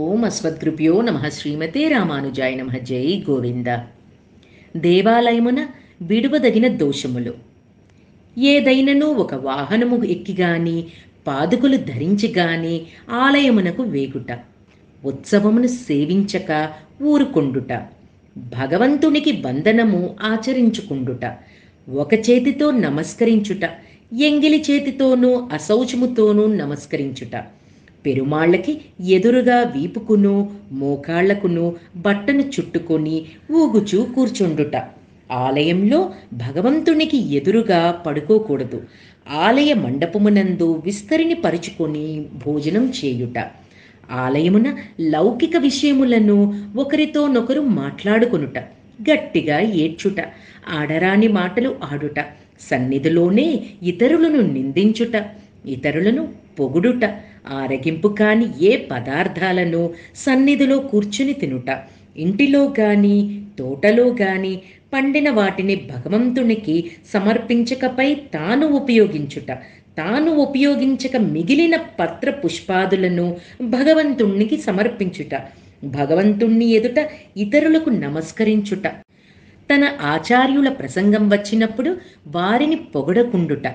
ఓం అస్మద్గృభ్యో నమ శ్రీమతే రామానుజాయ నమ జై గోవింద దేవాలయమున విడువదగిన దోషములు ఏదైనను ఒక వాహనము ఎక్కిగాని పాదుకులు ధరించిగాని ఆలయమునకు వేగుట ఉత్సవమును సేవించక ఊరుకొండుట భగవంతునికి బంధనము ఆచరించుకుండుట ఒక చేతితో నమస్కరించుట ఎంగిలి చేతితోనూ అశౌచముతోనూ నమస్కరించుట పెరుమాళ్ళకి ఎదురుగా వీపుకును మోకాళ్లకును బట్టను చుట్టుకొని ఊగుచూ కూర్చుండుట ఆలయంలో భగవంతునికి ఎదురుగా పడుకోకూడదు ఆలయ మండపమునందు విస్తరిని పరుచుకొని భోజనం చేయుట ఆలయమున లౌకిక విషయములను ఒకరితోనొకరు మాట్లాడుకొనుట గట్టిగా ఏడ్చుట ఆడరాని మాటలు ఆడుట సన్నిధిలోనే ఇతరులను నిందించుట ఇతరులను పొగుడుట ఆ రెగింపు కాని ఏ పదార్థాలను సన్నిధిలో కూర్చుని తినుట ఇంటిలో గాని తోటలో గాని పండిన వాటిని భగవంతునికి సమర్పించకపై తాను ఉపయోగించుట తాను ఉపయోగించక మిగిలిన పత్ర పుష్పాదులను భగవంతుణ్ణికి సమర్పించుట భగవంతుణ్ణి ఎదుట ఇతరులకు నమస్కరించుట తన ఆచార్యుల ప్రసంగం వచ్చినప్పుడు వారిని పొగడకుండుట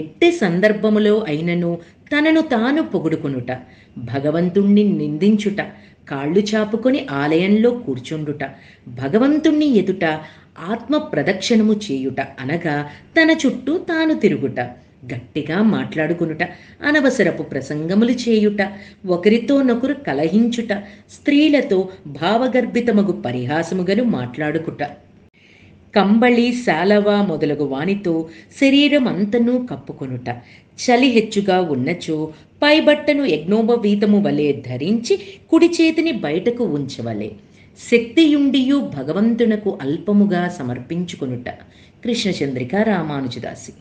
ఎట్టి సందర్భములో అయినను తనను తాను పొగుడుకునుట భగవంతుణ్ణి నిందించుట కాళ్ళు చాపుకొని ఆలయంలో కూర్చుండుట భగవంతుణ్ణి ఎదుట ఆత్మ ప్రదక్షిణము చేయుట అనగా తన చుట్టూ తాను తిరుగుట గట్టిగా మాట్లాడుకునుట అనవసరపు ప్రసంగములు చేయుట ఒకరితోనొకరు కలహించుట స్త్రీలతో భావగర్భితమగు పరిహాసముగను మాట్లాడుకుట కంబళి శాలవ మొదలగు వానితో శరీరం అంతనూ కప్పుకొనుట చలి హెచ్చుగా ఉన్నచో పైబట్టను యజ్ఞోపవీతము వలె ధరించి కుడి చేతిని బయటకు ఉంచవలే శక్తియుండియు భగవంతునకు అల్పముగా సమర్పించుకొనుట కృష్ణచంద్రిక రామానుజదాసి